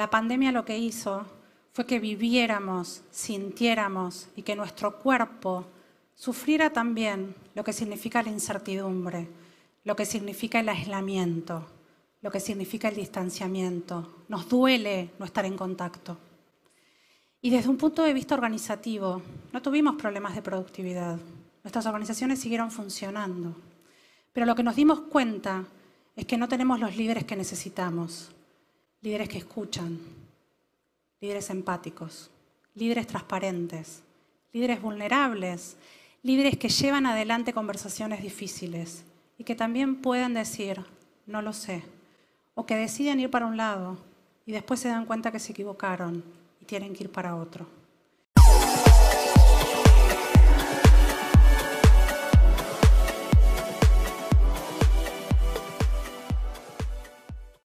La pandemia lo que hizo fue que viviéramos, sintiéramos y que nuestro cuerpo sufriera también lo que significa la incertidumbre, lo que significa el aislamiento, lo que significa el distanciamiento. Nos duele no estar en contacto. Y desde un punto de vista organizativo, no tuvimos problemas de productividad. Nuestras organizaciones siguieron funcionando. Pero lo que nos dimos cuenta es que no tenemos los líderes que necesitamos líderes que escuchan, líderes empáticos, líderes transparentes, líderes vulnerables, líderes que llevan adelante conversaciones difíciles y que también pueden decir, no lo sé, o que deciden ir para un lado y después se dan cuenta que se equivocaron y tienen que ir para otro.